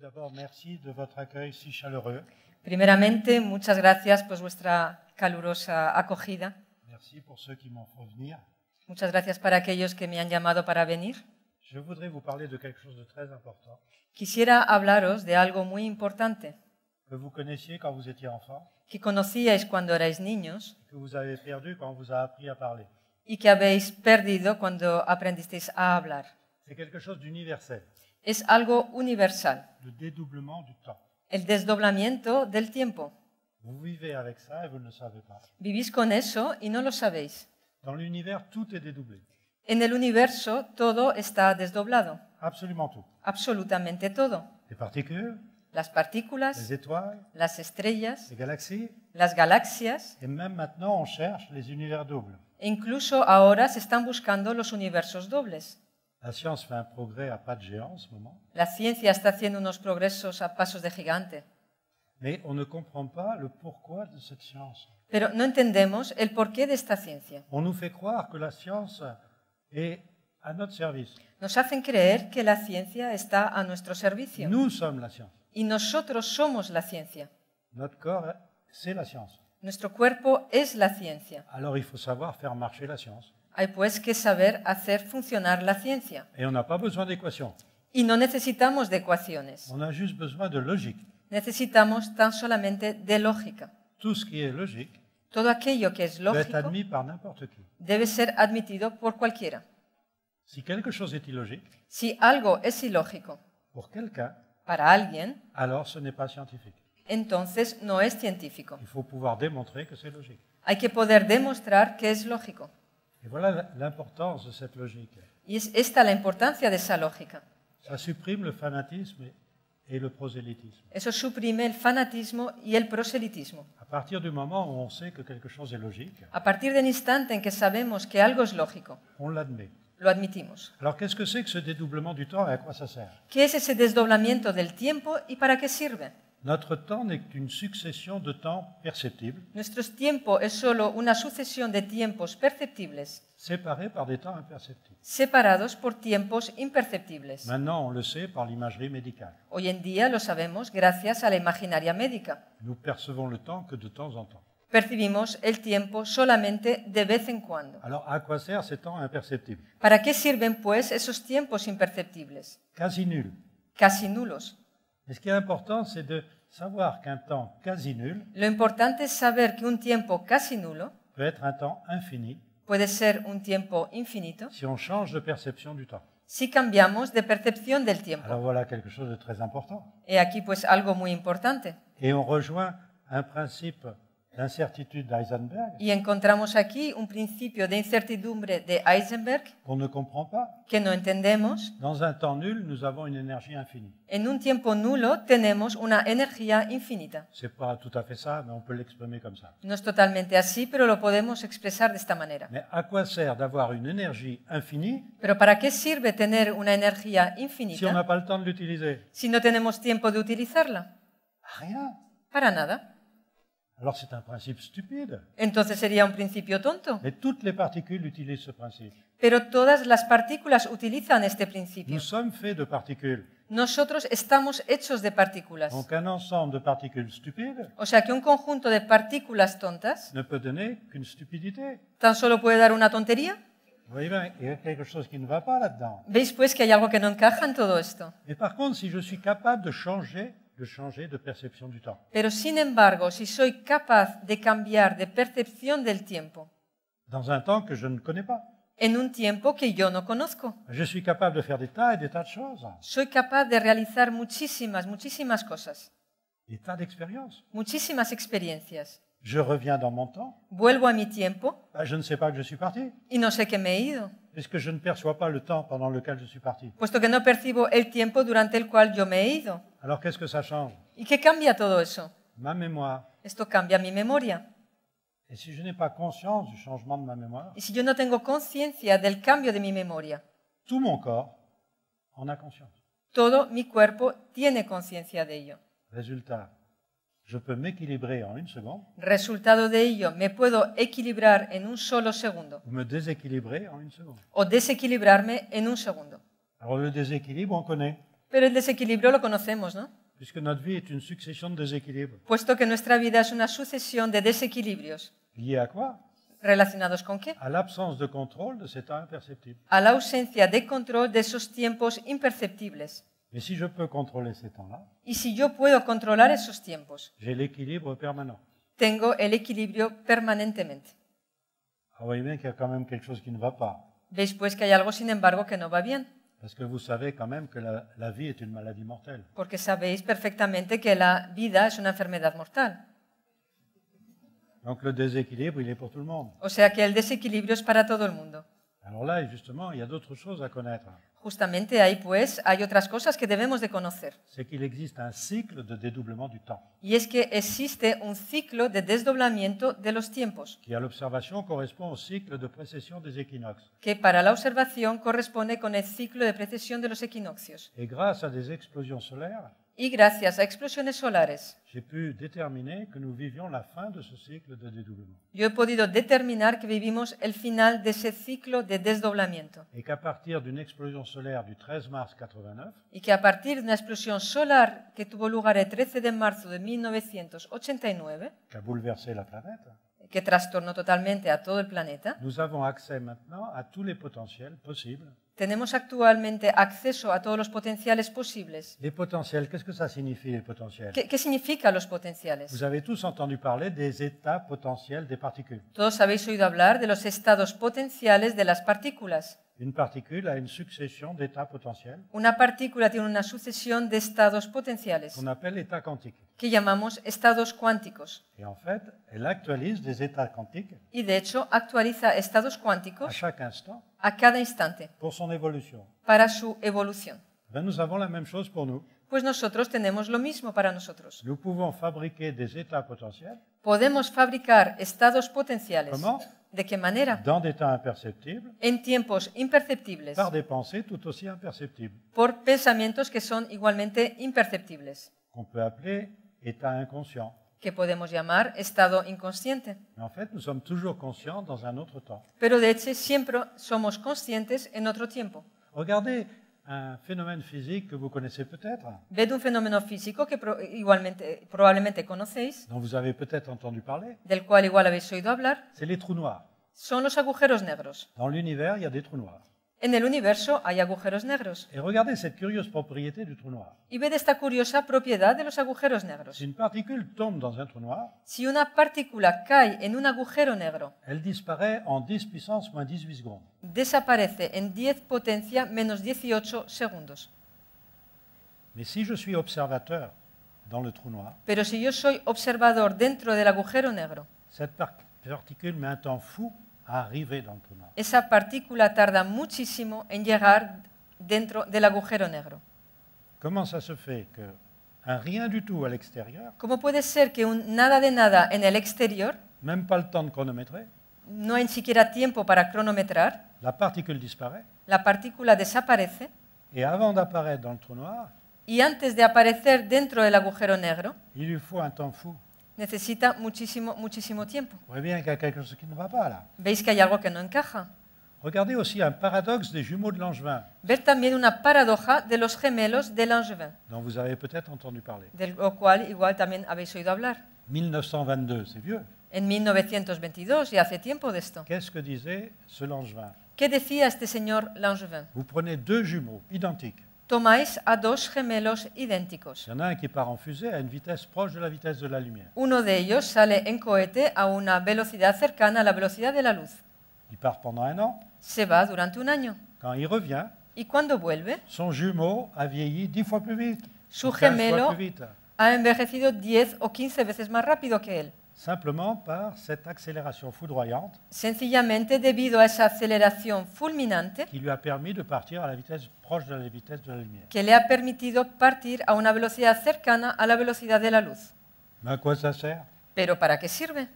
d'abord, merci de votre accueil si chaleureux. Primeramente, muchas gracias por vuestra calurosa acogida. Merci pour ceux qui m'ont fait venir. Muchas gracias para aquellos que me han llamado para venir. Je voudrais vous parler de quelque chose de très important Quisiera hablaros de algo muy importante que vous connaissiez quand vous étiez enfant, que conocíais cuando erais niños que vous avez perdu quand vous avez appris à parler. y que habéis perdido cuando aprendisteis a hablar. C'est quelque chose d'universel. es algo universal. El desdoblamiento del tiempo. Vivís con eso y no lo sabéis. En el universo todo está desdoblado. Absolutamente todo. las partículas, las estrellas, las galaxias. E incluso ahora se están buscando los universos dobles. La science fait un progrès à pas de géant en ce moment. La ciencia está haciendo unos progresos a pasos de gigante. Mais on ne comprend pas le pourquoi de cette science. Pero no entendemos el porqué de esta ciencia. On nous fait croire que la science est à notre service. Nos hacen creer que la ciencia está a nuestro servicio. Nous sommes la science. Y nosotros somos la ciencia. Notre corps, c'est la science. Nuestro cuerpo es la ciencia. Alors il faut savoir faire marcher la science. Hay pues que saber hacer funcionar la ciencia. Y no necesitamos de ecuaciones. Necesitamos tan solamente de lógica. Todo aquello que es lógico debe ser admitido por cualquiera. Si algo es ilógico para alguien, entonces no es científico. Hay que poder demostrar que es lógico. Et voilà l'importance de cette logique. Y es la importancia de esa lógica. Ça supprime le fanatisme et le prosélytisme. Eso suprime el fanatismo y el proselitismo. À partir du moment où on sait que quelque chose est logique, A partir del instante en que sabemos que algo es lógico, on l'admet. Lo admitimos. Alors qu'est-ce que c'est que ce dédoublement du temps et à quoi ça sert? ¿Qué es ese desdoblamiento del tiempo y para qué sirve? Notre temps n'est qu'une succession de temps perceptibles. Nuestros tiempo es solo una sucesión de tiempos perceptibles. Séparés par des temps imperceptibles. Separados por tiempos imperceptibles. Maintenant, on le sait par l'imagerie médicale. Hoy en día lo sabemos gracias a la imaginaria médica. Nous percevons le temps que de temps en temps. Percibimos el tiempo solamente de vez en cuando. Alors, à quoi sert ces temps imperceptibles ¿Para qué sirven pues esos tiempos imperceptibles? Quasi nuls. Casi nulos. Mais ce qui est important, c'est de savoir qu'un temps quasi nul Lo importante es saber que un tiempo casi nulo peut être un temps infini puede ser un tiempo infinito si on change de perception du temps. si cambiamos de percepción del tiempo. Alors voilà quelque chose de très important. Et aquí pues algo muy importante. Et on rejoint un principe l'incertitude d'Eisenberg. Y encontramos aquí un principio de incertidumbre de Heisenberg qu'on ne comprend pas. que no entendemos. Dans un temps nul, nous avons une énergie infinie. En un tiempo nulo tenemos una energía infinita. C'est pas tout à fait ça, mais on peut l'exprimer comme ça. No es totalmente así, pero lo podemos expresar de esta manera. Mais à quoi sert d'avoir une énergie infinie Pero para qué sirve tener una energía infinita si on n'a pas le temps de l'utiliser si no tenemos tiempo de utilizarla? Rien. Para nada. Alors c'est un principe stupide. Entonces sería un principio tonto. Mais toutes les particules utilisent ce principe. Pero todas las partículas utilizan este principio. Nous sommes faits de particules. Nosotros estamos hechos de partículas. Donc un ensemble de particules stupides. O sea que un conjunto de partículas tontas. Ne peut donner qu'une stupidité. Tan solo puede dar una tontería. Vous voyez bien, il y a quelque chose qui ne va pas là-dedans. Veis pues que hay algo que no encaja en todo esto. Mais par contre, si je suis capable de changer de changer de perception du temps. Pero sin embargo, si soy capaz de cambiar de percepción del tiempo, Dans un temps que je ne connais pas. en un tiempo que yo no conozco, Je suis capable de faire des tas et des tas de choses, soy capaz de realizar muchísimas, muchísimas cosas, des tas d'expériences. muchísimas experiencias. Je reviens dans mon temps, Vuelvo a mi tiempo ben, je ne sais pas que je suis parti. y no sé que me he ido puisque je ne perçois pas le temps pendant lequel je suis parti. Puesto que no percibo el tiempo durante el cual yo me he ido. Alors qu'est-ce que ça change ¿Y qué cambia todo eso? Ma mémoire. Esto cambia mi memoria. Et si je n'ai pas conscience du changement de ma mémoire, Y si yo no tengo conciencia del cambio de mi memoria, tout mon corps en a conscience. todo mi cuerpo tiene conciencia de ello. Résultat, je peux m'équilibrer en une seconde. Resultado de ello, me puedo equilibrar en un solo segundo. Ou me déséquilibrer en une seconde. O desequilibrarme en un segundo. Alors le déséquilibre, on connaît. Pero el desequilibrio lo conocemos, ¿no? Puisque notre vie est une succession de déséquilibres. Puesto que nuestra vida es una sucesión de desequilibrios. Lié à quoi ¿Relacionados con qué? À l'absence de contrôle de ces temps imperceptibles. A la ausencia de control de esos tiempos imperceptibles. Et si je peux contrôler ces temps-là, Et si yo puedo controlar esos tiempos, j'ai l'équilibre permanent. tengo el equilibrio permanentemente. Ah, vous voyez bien qu'il y a quand même quelque chose qui ne va pas. Veis pues que hay algo, sin embargo, que no va bien, Parce que vous savez quand même que la, la vie est une maladie mortelle. porque sabéis perfectamente que la vida es una enfermedad mortal. Donc le déséquilibre, il est pour tout le monde. O sea que el desequilibrio es para todo el mundo. Alors là, justement, il y a d'autres choses à connaître. Justamente ahí, pues, hay otras cosas que debemos de conocer. Y es que existe un ciclo de desdoblamiento de los tiempos. Que para la observación corresponde con el ciclo de precesión de los equinoccios. Y gracias a explosiones solares y gracias a explosiones solares. J'ai pu déterminer que nous vivions la fin de ce cycle de dédoublement Yo he podido determinar que vivimos el final de ese ciclo de desdoblamiento et qu'à partir d'une explosion solaire du 13 mars 89, et qu'à partir d'une explosion explosión solar que tuvo lugar el 13 de marzo de 1989, qui a bouleversé la planète, que trastornó totalmente a todo el planeta, nous avons accès maintenant à tous les potentiels possibles Tenemos actualmente acceso a todos los potenciales posibles. ¿Qué que ¿Qué, significa los potenciales? avez tous entendu parler des états potentiels Todos habéis oído hablar de los estados potenciales de las partículas. a une succession Una partícula tiene una sucesión de estados potenciales que llamamos estados cuánticos. en Y de hecho actualiza estados cuánticos cuánticos chaque instant à cada instante pour son évolution. para su evolución. Ben, nous avons la même chose pour nous. Pues nosotros tenemos lo mismo para nosotros. Nous pouvons fabriquer des états potentiels Podemos fabricar estados potenciales. Comment ¿De qué manera? dans des temps imperceptibles En tiempos imperceptibles, par des pensées tout aussi imperceptibles por pensamientos que son igualmente imperceptibles, qu'on peut appeler états que podemos llamar estado inconsciente. En fait, nous sommes toujours conscients dans un autre temps. Pero de hecho siempre somos conscientes en otro tiempo. Regardez un phénomène physique que vous connaissez peut-être. Ved un fenómeno físico que pro igualmente probablemente conocéis. Dont vous avez peut-être entendu parler. Del cual igual habéis oído hablar. C'est les trous noirs. Son los agujeros negros. Dans l'univers, il y a des trous noirs. En el universo hay agujeros negros. Y ved esta curiosa propiedad de los agujeros negros. Si una partícula cae en un agujero negro, en 10 desaparece en 10 potencia menos 18 segundos. si observateur dans le Pero si yo soy observador dentro del agujero negro, cette partícula me met un temps fou arriver dans tu nave. Esa partícula tarda muchísimo en llegar dentro del agujero negro. Comment ça se fait que un rien du tout à l'extérieur, ¿Cómo puede ser que un nada de nada en el exterior, même pas le temps de chronométrer, no hay siquiera tiempo para cronometrar, la particule disparaît la partícula desaparece et avant d'apparaître dans le trou noir, y antes de aparecer dentro del agujero negro, il lui faut un temps fou necesita muchísimo, muchísimo tiempo. Vous bien qu'il y a quelque chose qui ne va pas là. Veis que hay algo que no encaja. Regardez aussi un paradoxe des jumeaux de Langevin. Ver también una paradoja de los gemelos de Langevin. Dont vous avez peut-être entendu parler. Del cual igual también habéis oído hablar. 1922, c'est vieux. En 1922, y hace tiempo de esto. Qu'est-ce que disait ce Langevin? ¿Qué decía este señor Langevin? Vous prenez deux jumeaux identiques. tomáis a dos gemelos idénticos. la la Uno de ellos sale en cohete a una velocidad cercana a la velocidad de la luz. Se va durante un año. Quand y cuando vuelve, Su gemelo ha envejecido 10 o 15 veces más rápido que él. simplement par cette accélération foudroyante. Sencillamente debido a esa aceleración fulminante. Qui lui a permis de partir à la vitesse proche de la vitesse de la lumière. Que le ha permitido partir a una velocidad cercana a la velocidad de la luz. Mais à quoi ça sert Pero para qué sirve?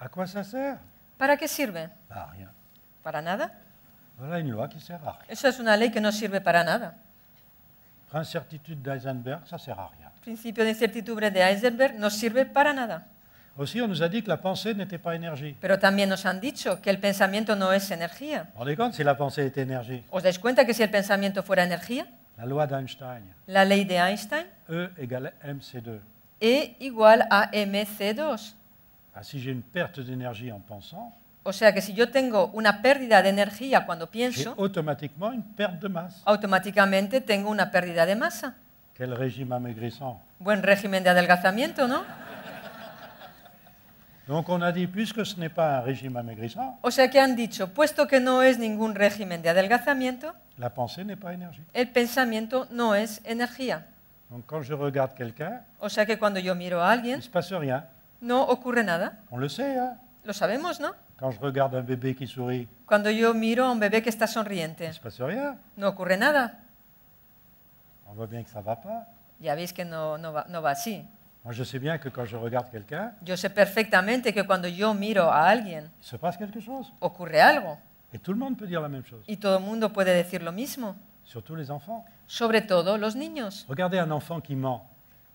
À quoi ça sert Para qué sirve? À bah, rien. Para nada. Voilà une loi qui sert à rien. Eso es una ley que no sirve para nada. L'incertitude d'Eisenberg, ça sert à rien. Principio de incertidumbre de Heisenberg no sirve para nada. Aussi, on nous a dit que la pensée n'était pas énergie. Pero también nos han dicho que el pensamiento no es energía. Vous vous rendez compte si la pensée était énergie ¿Os dais cuenta que si el pensamiento fuera energía? La loi d'Einstein. La ley de Einstein, E égale mc2. E igual a mc2. Ah, si j'ai une perte d'énergie en pensant, O sea que si yo tengo una pérdida de energía cuando j'ai pienso, automatiquement une perte de masse. automáticamente tengo una pérdida de masa. Quel régime amaigrissant Buen régimen de adelgazamiento, ¿no? régime O sea que han dicho, puesto que no es ningún régimen de adelgazamiento, el pensamiento no es energía. O sea que cuando yo miro a alguien, no ocurre nada. Lo sabemos, ¿no? Cuando yo miro a un bebé que está sonriente, no ocurre nada. Ya veis que no va así. Moi, je sais bien que quand je regarde quelqu'un, je sé parfaitement que cuando yo miro a alguien il se passe quelque chose. ocurre algo Et tout le monde peut dire la même chose, y todo el mundo puede decir lo mismo, surtout les enfants. sobre todo los niños. Regardez un enfant qui ment.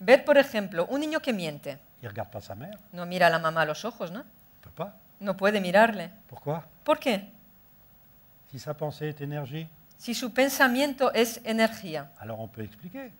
Ver, por ejemplo, un niño que miente, Il regarde pas sa mère. no mira a la mamá a los ojos, ¿no? Il peut pas. No puede mirarle. Pourquoi ¿Por qué? Si sa pensée est énergie, Si su pensamiento es energía, alors on peut expliquer.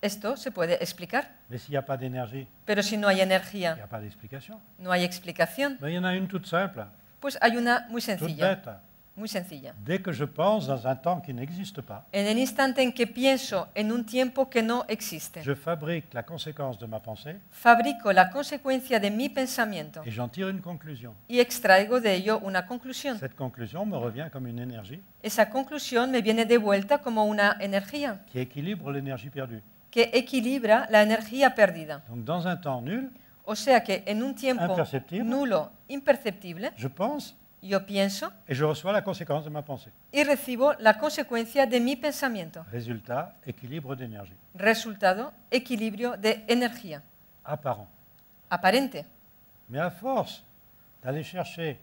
Esto se puede explicar. Mais s'il n'y a pas d'énergie, Pero si no hay il n'y energía, a pas d'explication. no hay explicación. Ben, il y en a une toute simple, Pues hay una muy toute sencilla, bête. muy sencilla. Dès que je pense dans un temps qui n'existe pas, En el instante en que pienso en un tiempo que no existe, je fabrique la conséquence de ma pensée fabrico la consecuencia de mi pensamiento et j'en tire une conclusion. y extraigo de ello una conclusión. Cette conclusion me revient comme une énergie Esa conclusión me viene de vuelta como una energía qui équilibre l'énergie perdue que equilibra la energía perdida. Donc dans un temps nul, o sea que en un tiempo imperceptible, nulo, imperceptible, je pense, yo pienso, et je reçois la conséquence de ma pensée. y recibo la consecuencia de mi pensamiento. Résultat, équilibre d'énergie. Resultado, equilibrio de energía. Apparent. Aparente. Mais à force d'aller chercher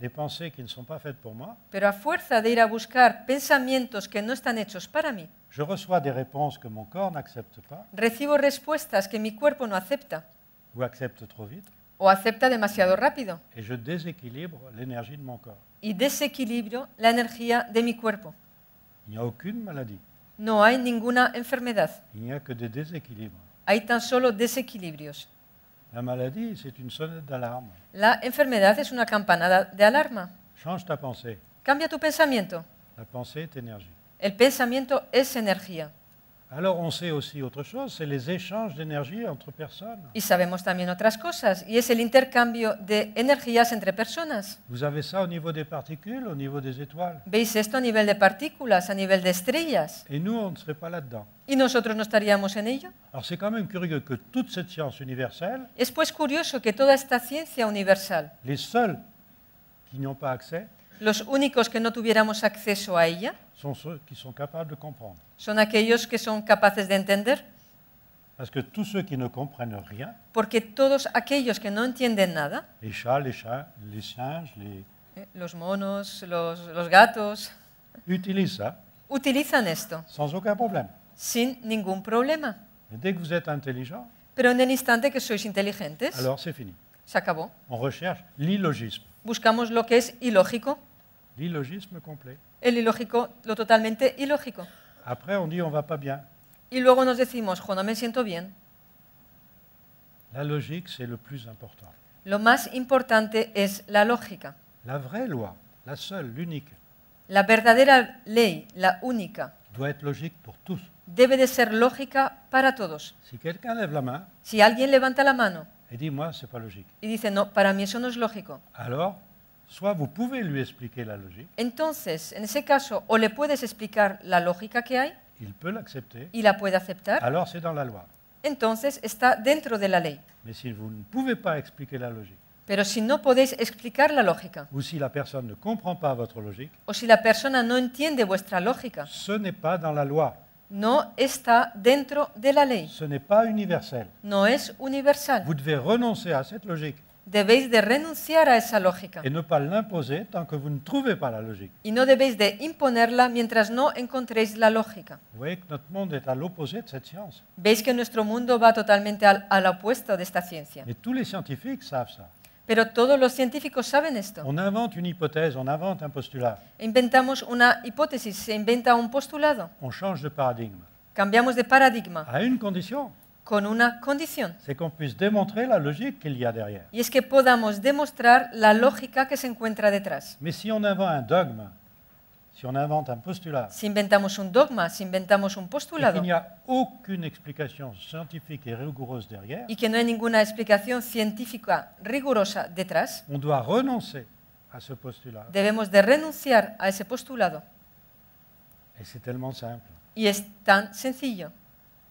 des pensées qui ne sont pas faites pour moi, pero a fuerza de ir a buscar pensamientos que no están hechos para mí, je reçois des réponses que mon corps n'accepte pas recibo respuestas que mi cuerpo no acepta ou accepte trop vite, o acepta demasiado rápido et je déséquilibre l'énergie de mon corps. y desequilibro la energía de mi cuerpo. Il n'y a aucune maladie, No hay ninguna enfermedad, il n'y a que des déséquilibres. hay tan solo desequilibrios. La enfermedad es una campanada de alarma. Cambia tu pensamiento. La El pensamiento es energía. Alors on sait aussi autre chose, c'est les échanges d'énergie entre personnes. Y sabemos también otras cosas, y es el intercambio de energías entre personas. Vous avez ça au niveau des particules, au niveau des étoiles. Veis esto a nivel de partículas, a nivel de estrellas. Et nous, on ne serait pas là-dedans. ¿Y nosotros no estaríamos en ello? Alors c'est quand même curieux que toute cette science universelle, Es pues curioso que toda esta ciencia universal, les seuls qui n'ont pas accès, los únicos que no tuviéramos acceso a ella son aquellos que son capaces de entender, porque todos aquellos que no entienden nada, eh, los monos, los, gatos, utilizan esto sin ningún problema. Pero en el instante que sois inteligentes, se acabó. Buscamos lo que es ilógico. L'illogisme complet. El ilógico, lo totalmente ilógico. Après, on dit on va pas bien. Y luego nos decimos, jo, no me siento bien. La logique, c'est le plus important. Lo más importante es la lógica. La vraie loi, la seule, l'unique, La verdadera ley, la única, doit être logique pour tous. debe de ser lógica para todos. Si quelqu'un lève la main Si alguien levanta la mano et dit moi, c'est pas logique, y dice, no, para mí eso no es lógico, alors Soit vous pouvez lui expliquer la logique. Entonces, en ese caso, o le puedes explicar la lógica que hay Il peut l'accepter. Il la puede aceptar, Alors c'est dans la loi. entonces está dentro de la ley. Mais si vous ne pouvez pas expliquer la logique, Pero si no podéis explicar la lógica, ou si la personne ne comprend pas votre logique, o si la persona no entiende vuestra lógica, ce n'est pas dans la loi. no está dentro de la ley, Ce n'est pas universel. no es universal. Vous devez renoncer à cette logique debéis de renunciar a esa lógica. et ne pas l'imposer tant que vous ne trouvez pas la logique. Y no debéis de imponerla mientras no encontréis la lógica. Vous voyez que notre monde est à l'opposé de cette science. Veis que nuestro mundo va totalmente al, al opuesto de esta ciencia. Mais tous les scientifiques savent ça. Pero todos los científicos saben esto. On invente une hypothèse, on invente un postulat, Inventamos una hipótesis, se inventa un postulado, on change de paradigme. cambiamos de paradigma, À une condition, con C'est qu'on puisse démontrer la logique qu'il y a derrière. Y es que podamos demostrar la lógica que se encuentra detrás. Mais si on invente un dogme, si on invente un postulat, Si inventamos un dogma, si inventamos un postulado qu'il n'y a aucune explication scientifique et rigoureuse derrière, y que no hay ninguna explicación científica rigurosa detrás, on doit renoncer à ce postulat. debemos de renunciar a ese postulado. Et c'est tellement simple. Y es tan sencillo.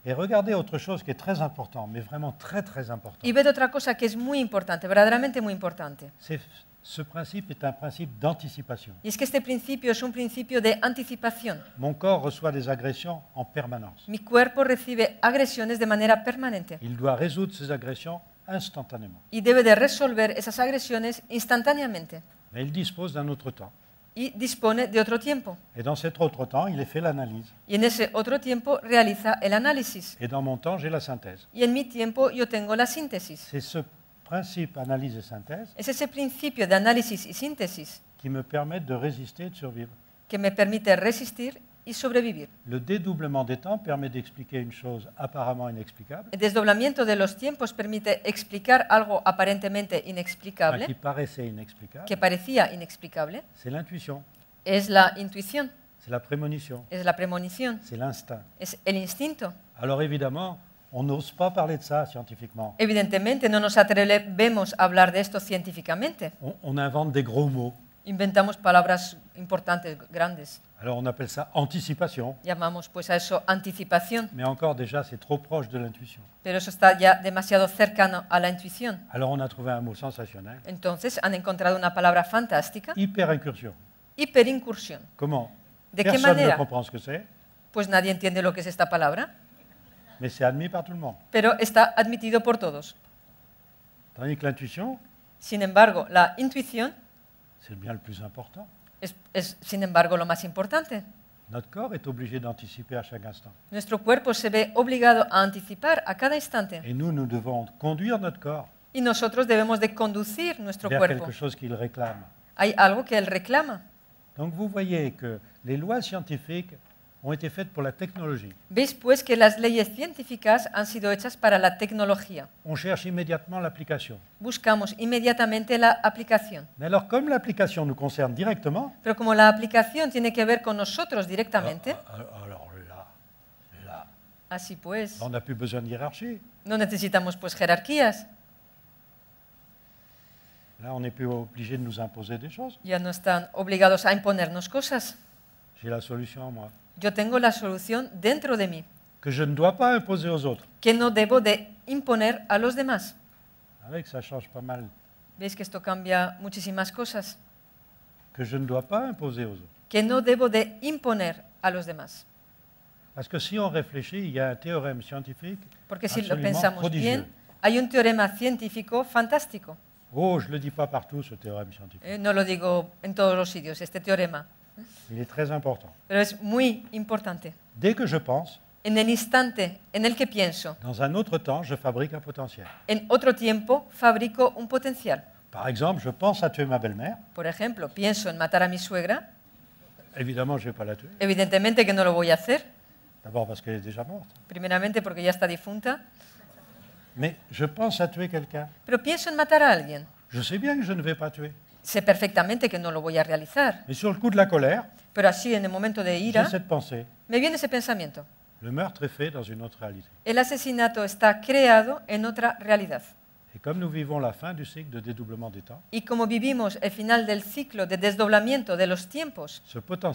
Et regardez autre chose qui est très important, mais vraiment très très important. Y ved otra cosa que es muy importante, verdaderamente muy importante. C'est, ce principe est un principe d'anticipation. Y es que este principio es un principio de anticipación. Mon corps reçoit des agressions en permanence. Mi cuerpo recibe agresiones de manera permanente. Il doit résoudre ces agressions instantanément. Y debe de resolver esas agresiones instantáneamente. Mais il dispose d'un autre temps y dispone de otro tiempo. Et dans cet autre temps, il est fait l'analyse. Y en ese otro tiempo realiza el análisis. Et dans mon temps, j'ai la synthèse. Y en mi tiempo yo tengo la síntesis. C'est ce principe analyse et synthèse Es ese principio de análisis y síntesis qui me permet de résister et de survivre. que me permite resistir y sobrevivir. Le dédoublement des temps permet d'expliquer une chose apparemment inexplicable. El desdoblamiento de los tiempos permite explicar algo aparentemente inexplicable. Ah, qui paraissait inexplicable. Que parecía inexplicable. C'est l'intuition. Es la intuición. C'est la prémonition. Es la premonición. C'est l'instinct. Es el instinto. Alors évidemment, on n'ose pas parler de ça scientifiquement. Evidentemente, no nos atrevemos a hablar de esto científicamente. On, on invente des gros mots inventamos palabras importantes, grandes. Llamamos pues a eso anticipación. trop proche de Pero eso está ya demasiado cercano a la intuición. Entonces han encontrado una palabra fantástica. Hyperincursion. Hiperincursión. Comment ¿De qué manera? Pues nadie entiende lo que es esta palabra. Pero está admitido por todos. Sin embargo, la intuición C'est bien le plus important. Es, es, sin embargo, lo más importante. Notre corps est obligé d'anticiper à chaque instant. Nuestro cuerpo se ve obligado a anticipar a cada instante. Et nous, nous devons conduire notre corps Y nosotros debemos de conducir nuestro y cuerpo. quelque chose qu'il réclame. Hay algo que él reclama. Donc vous voyez que les lois scientifiques ont été faites pour la technologie. veis pues que las leyes científicas han sido hechas para la tecnología. On cherche immédiatement l'application. Buscamos inmediatamente la aplicación. Mais alors, comme l'application nous concerne directement, Pero como la aplicación tiene que ver con nosotros directamente, alors, ah, ah, ah, alors là, là, así pues, on n'a plus besoin de hiérarchie. no necesitamos pues jerarquías. Là, on n'est plus obligé de nous imposer des choses. Ya no están obligados a imponernos cosas. Yo tengo la solución dentro de mí, Que que no debo de imponer a los demás. Veis que esto cambia muchísimas cosas, Que no debo de imponer a los demás. que si un Porque si lo pensamos bien, hay un teorema científico fantástico. Oh, je le dis pas partout, eh, no lo digo en todos los sitios, este teorema. Il est très important. Pero es muy importante. Dès que je pense, En el instante en el que pienso, dans un autre temps, je fabrique un potentiel. en otro tiempo fabrico un potencial. Par exemple, je pense à tuer ma belle-mère. Por ejemplo, pienso en matar a mi suegra, Évidemment, je ne vais pas la tuer. evidentemente que no lo voy a hacer, D'abord parce qu'elle est déjà morte. primeramente porque ya está difunta, Mais je pense à tuer quelqu'un. pero pienso en matar a alguien. Je sais bien que je ne vais pas tuer. Sé perfectamente que no lo voy a realizar. coup de la colère, Pero así, en el momento de ira, me viene ese pensamiento. meurtre El asesinato está creado en otra realidad. nous la fin du cycle de temps, Y como vivimos el final del ciclo de desdoblamiento de los tiempos, n'importe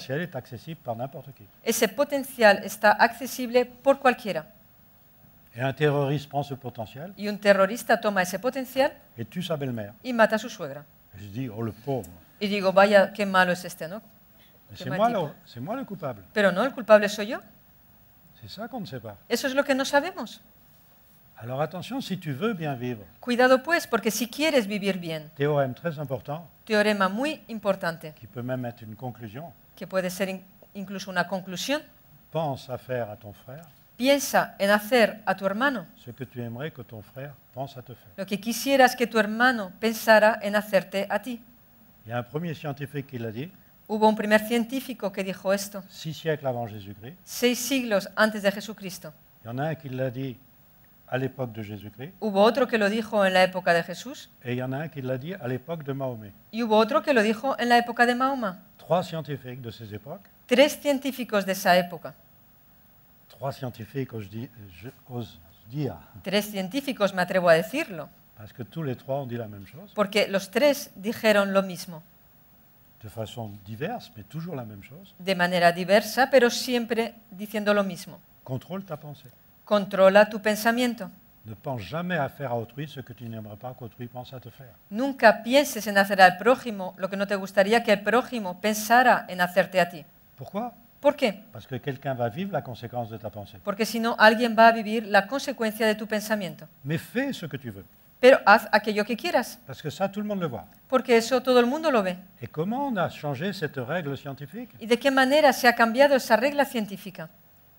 ese potencial está accesible por cualquiera. un Y un terrorista toma ese potencial y mata a su suegra. Je dis, oh le pauvre. je vaya, qué malo es este, ¿no? C'est moi, le, le coupable. Pero no, el culpable soy yo. C'est ça qu'on ne sait pas. Eso es lo que no sabemos. Alors attention, si tu veux bien vivre. Cuidado pues, porque si quieres vivir bien. Théorème très important. Teorema muy importante. Qui peut même être une conclusion. Pense à faire à ton frère. piensa en hacer a tu hermano. que que Lo que quisieras que tu hermano pensara en hacerte a ti. y un Hubo un primer científico que dijo esto. Seis siglos antes de Jesucristo. Hubo otro que lo dijo en la época de Jesús. y de hubo otro que lo dijo en la época de Mahoma. de Tres científicos de esa época. trois scientifiques, je dis, je ose dire. Tres científicos, me atrevo a decirlo. Parce que tous les trois ont dit la même chose. Porque los tres dijeron lo mismo. De façon diverse, mais toujours la même chose. De manera diversa, pero siempre diciendo lo mismo. Contrôle ta pensée. Controla tu pensamiento. Ne pense jamais à faire à autrui ce que tu n'aimerais pas qu'autrui pense à te faire. Nunca pienses en hacer al prójimo lo que no te gustaría que el prójimo pensara en hacerte a ti. Pourquoi ¿Por qué? Parce que quelqu'un va vivre la conséquence de ta pensée. Porque si no, alguien va a vivir la consecuencia de tu pensamiento. Mais fais ce que tu veux. Pero haz aquello que quieras. Parce que ça, tout le monde le voit. Porque eso todo el mundo lo ve. Et comment on a changé cette règle scientifique ¿Y de qué manera se ha cambiado esa regla científica?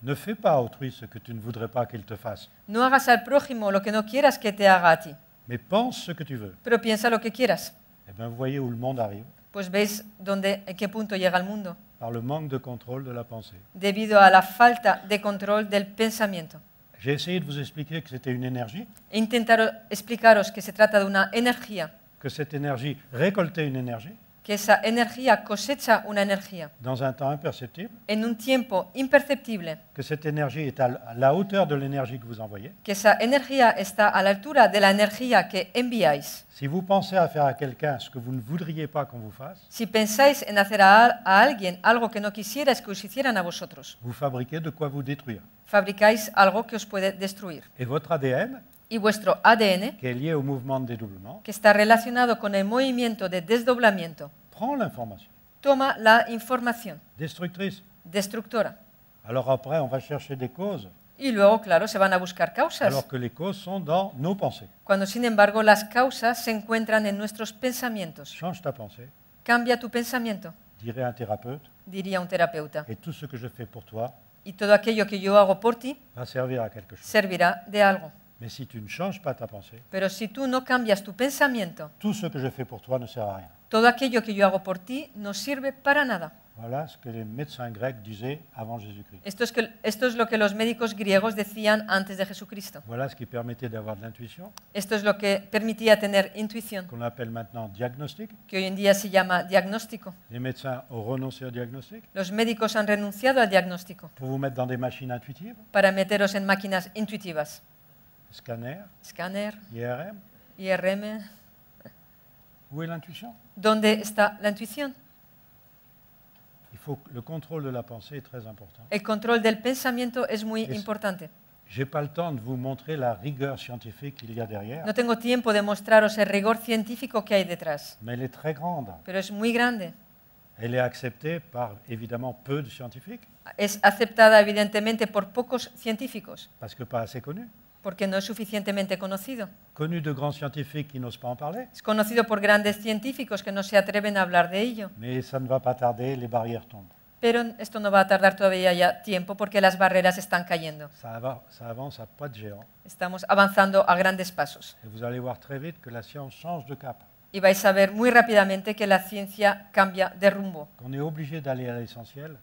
Ne fais pas à autrui ce que tu ne voudrais pas qu'il te fasse, No hagas al prójimo lo que no quieras que te haga a ti, mais pense ce que tu veux. pero piensa lo que quieras. Et eh bien, vous voyez où le monde arrive. Pues veis dónde, en qué punto llega el mundo par le manque de contrôle de la pensée. Debido a la falta de control del pensamiento. J'ai essayé de vous expliquer que c'était une énergie. intentar explicaros que se trata de una energía. Que cette énergie récoltait une énergie que esa energía cosecha una energía dans un temps imperceptible, en un tiempo imperceptible, que cette énergie est à la hauteur de l'énergie que vous envoyez. que esa energía está a la altura de la energía que enviáis. Si vous pensez à faire à quelqu'un ce que vous ne voudriez pas qu'on vous fasse, Si pensáis en hacer a, a alguien algo que no quisierais que os hicieran a vosotros, vous fabriquez de quoi vous détruire. fabricáis algo que os puede destruir. Et votre ADN y vuestro ADN, que está relacionado con el movimiento de desdoblamiento, toma la información, destructora. va Y luego, claro, se van a buscar causas. Cuando, sin embargo, las causas se encuentran en nuestros pensamientos. Cambia tu pensamiento, diría un terapeuta. que Y todo aquello que yo hago por ti servirá de algo. Mais si tu ne changes pas ta pensée, Pero si tú no cambias tu pensamiento, tout ce que je fais pour toi ne sert à rien. todo aquello que yo hago por ti no sirve para nada. Voilà ce que les médecins grecs disaient avant Jésus-Christ. Esto es, que- esto es lo que los médicos griegos decían antes de Jesucristo. Voilà ce qui permettait d'avoir de l'intuition, Esto es lo que permitía tener intuición, qu'on appelle maintenant diagnostic. que hoy en día se llama diagnóstico. Les médecins ont renoncé au diagnostic Los médicos han renunciado al diagnóstico pour vous mettre dans des machines intuitives. para meteros en máquinas intuitivas. Scanner. Scanner. IRM. IRM. Où est l'intuition Donde está la Il faut le contrôle de la pensée est très important. El control del pensamiento es muy importante. J'ai pas le temps de vous montrer la rigueur scientifique qu'il y a derrière. No tengo tiempo de mostraros el rigor científico que hay detrás. Mais elle est très grande. Pero es muy grande. Elle est acceptée par évidemment peu de scientifiques. Es aceptada evidentemente por pocos científicos. Parce que pas assez connue. Porque no es suficientemente conocido. de Es conocido por grandes científicos que no se atreven a hablar de ello. va Pero esto no va a tardar todavía ya tiempo porque las barreras están cayendo. Estamos avanzando a grandes pasos. Y vais a ver muy rápidamente que la ciencia cambia de rumbo.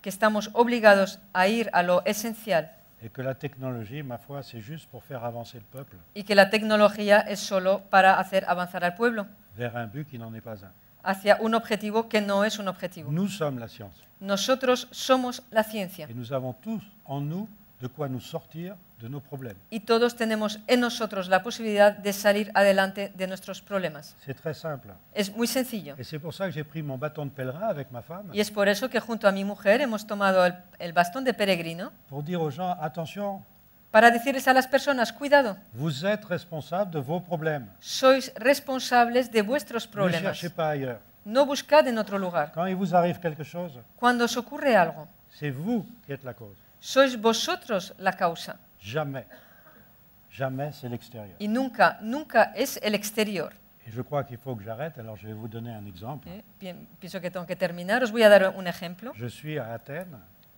Que estamos obligados a ir a lo esencial. et que la technologie, ma foi, c'est juste pour faire avancer le peuple. Et que la tecnología es solo para hacer avanzar al pueblo. Vers un but qui n'en est pas un. Hacia un objetivo que no es un objetivo. Nous sommes la science. Nosotros somos la ciencia. Et nous avons tous en nous de quoi nous sortir de nos problèmes. Y todos tenemos en nosotros la posibilidad de salir adelante de nuestros problemas. C'est très simple. Es muy sencillo. Et c'est pour ça que j'ai pris mon bâton de pèlerin avec ma femme. Y es por eso que junto a mi mujer hemos tomado el, el bastón de peregrino. Pour dire aux gens, attention, para decirles a las personas, cuidado. Vous êtes responsable de vos problèmes. Sois responsables de vuestros problemas. Ne cherchez pas ailleurs. No buscad en otro lugar. Quand il vous arrive quelque chose, Cuando os ocurre algo, c'est vous qui êtes la cause. Sois vosotros la causa. Jamais. Jamais c'est l'extérieur. Y nunca, nunca es el exterior. Et je crois qu'il faut que j'arrête, alors je vais vous donner un exemple. Eh, Pienso que tengo que terminar. Os voy a dar un ejemplo. Je suis à Athènes,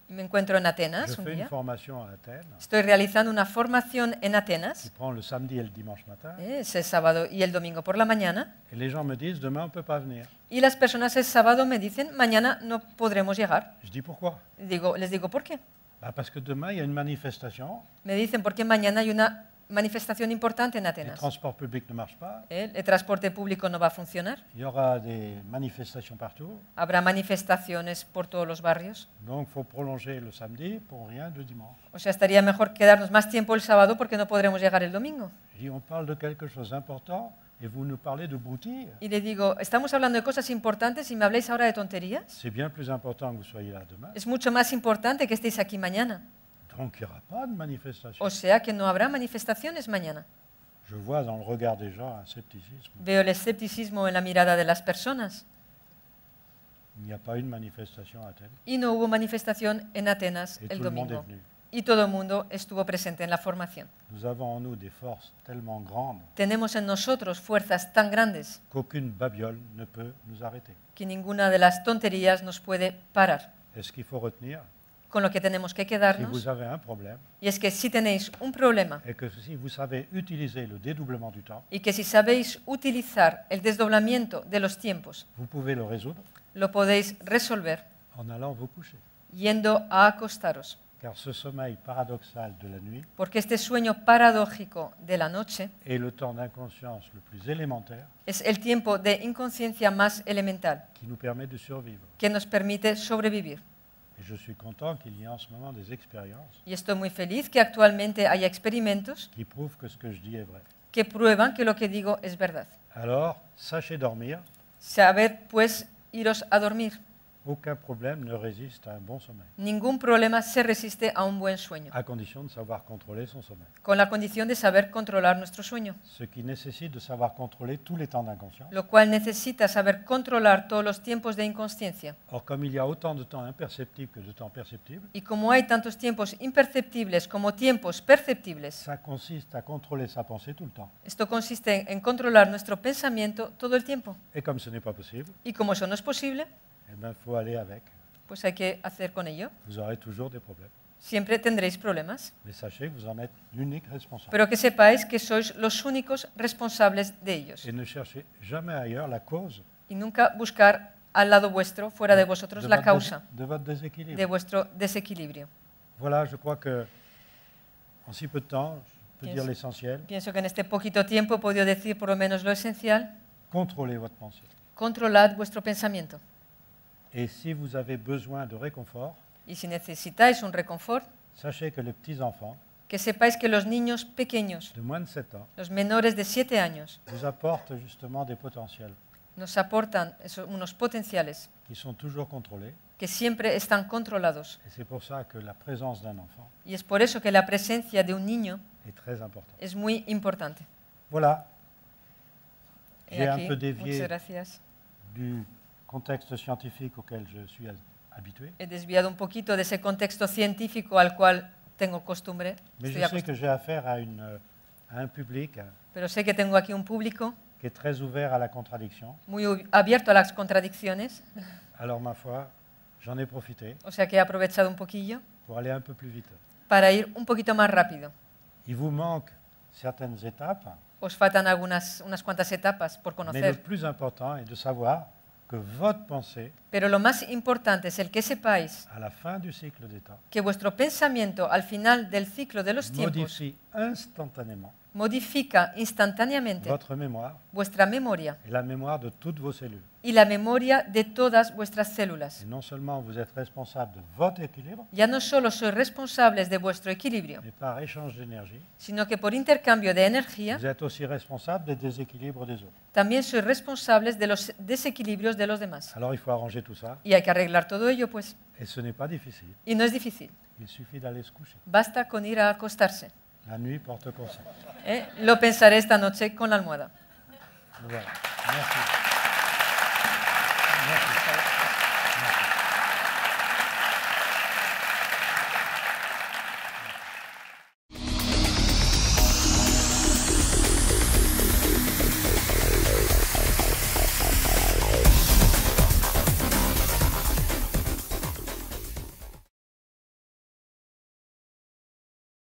Me encuentro en je Atenas un día. formation à Athènes Estoy realizando una formación en qui Atenas, prend le samedi et le dimanche matin, eh, ese sábado y el domingo por la mañana. et les gens me disent demain on peut pas venir. Y las personas el sábado me dicen, mañana no podremos llegar. Je dis pourquoi Digo, les digo, ¿por qué? Bah parce que demain, il y a une manifestation. Me dicen porque mañana hay una manifestación importante en Atenas. El transporte público no marchent pas. El, eh, el transporte público no va a funcionar. Il y aura des manifestations partout. Habrá manifestaciones por todos los barrios. Donc, faut prolonger le samedi pour rien de dimanche. O sea, estaría mejor quedarnos más tiempo el sábado porque no podremos llegar el domingo. Y on parle de quelque chose d'important, Et vous nous parlez de broutilles Y le digo, estamos hablando de cosas importantes y me habléis ahora de tonterías. C'est bien plus important que vous soyez là demain. Es mucho más importante que estéis aquí mañana. Donc il n'y aura pas de manifestation. O sea que no habrá manifestaciones mañana. Je vois dans le regard des gens un scepticisme. Veo el escepticismo en la mirada de las personas. Il n'y a pas eu de manifestation à Athènes. Y no hubo manifestación en Atenas Et el tout le monde est domingo. venu. y todo el mundo estuvo presente en la formación. Tenemos en nosotros fuerzas tan grandes que ninguna de las tonterías nos puede parar. Con lo que tenemos que quedarnos y es que si tenéis un problema si vous y que si sabéis utilizar el desdoblamiento de los tiempos, lo podéis resolver yendo a acostaros. Car ce sommeil paradoxal de la nuit Porque este sueño paradójico de la noche est le temps d'inconscience le plus élémentaire es el tiempo de inconsciencia más elemental qui nous permet de survivre. que nos permite sobrevivir. Et je suis content qu'il y ait en ce moment des expériences Y estoy muy feliz que actualmente haya experimentos qui prouvent que ce que je dis est vrai. que prueban que lo que digo es verdad. Alors, sachez dormir Saber, pues, iros a dormir aucun problème ne résiste à un bon sommeil. Ningún problema se resiste a un buen sueño. À condition de savoir contrôler son sommeil. Con la condición de saber controlar nuestro sueño. Ce qui nécessite de savoir contrôler tous les temps d'inconscience. Lo cual necesita saber controlar todos los tiempos de inconsciencia. Or, comme il y a autant de temps imperceptibles que de temps perceptibles. Y como hay tantos tiempos imperceptibles como tiempos perceptibles. Ça consiste à contrôler sa pensée tout le temps. Esto consiste en controlar nuestro pensamiento todo el tiempo. Et comme ce n'est pas possible. Y como eso no es posible. Pues hay que hacer con ello. Siempre tendréis problemas. Pero que sepáis que sois los únicos responsables de ellos. Y nunca buscar al lado vuestro, fuera de vosotros, la causa de, vuestro desequilibrio. Voilà, que en si pienso, que en este poquito tiempo he podido decir por lo menos lo esencial. Controlad vuestro pensamiento. Et si vous avez besoin de réconfort, y si necesitáis un reconfort, sachez que les petits-enfants, que sepáis que los niños pequeños, de moins de 7 ans, los menores de 7 años, vous apportent justement des potentiels nos aportan unos potenciales qui sont toujours contrôlés. que siempre están controlados. Et c'est pour ça que la présence d'un enfant Y es por eso que la presencia de un niño est très importante. es muy importante. Voilà. He J'ai un peu dévié gracias. du contexte scientifique auquel je suis habitué. He desviado un poquito de ese contexto científico al cual tengo costumbre. Mais je sais que j'ai affaire à, une, à un public. Hein, Pero sé que tengo aquí un público. Qui est très ouvert à la contradiction. Muy abierto a las contradicciones. Alors ma foi, j'en ai profité. O sea que he aprovechado un poquillo. Pour aller un peu plus vite. Para ir un poquito más rápido. Il vous manque certaines étapes. Os faltan algunas unas cuantas etapas por conocer. Mais le plus important est de savoir Pero lo más importante es el que sepáis que vuestro pensamiento al final del ciclo de los tiempos modifie instantanément modifica instantáneamente votre mémoire, vuestra memoria et la mémoire de toutes vos cellules. y la memoria de todas vuestras células. Et non seulement vous êtes responsable de votre équilibre, Ya no solo sois responsables de vuestro equilibrio, mais par échange d'énergie, sino que por intercambio de energía vous êtes aussi responsable des déséquilibres des autres. también sois responsables de los desequilibrios de los demás. Alors il faut arranger tout ça, Y hay que arreglar todo ello, pues. et ce n'est pas difficile. Y no es difícil. Il suffit d'aller se coucher. Basta con ir a acostarse. La nuit porte conseil. Eh, lo pensaré esta noche con la almohada. Voilà.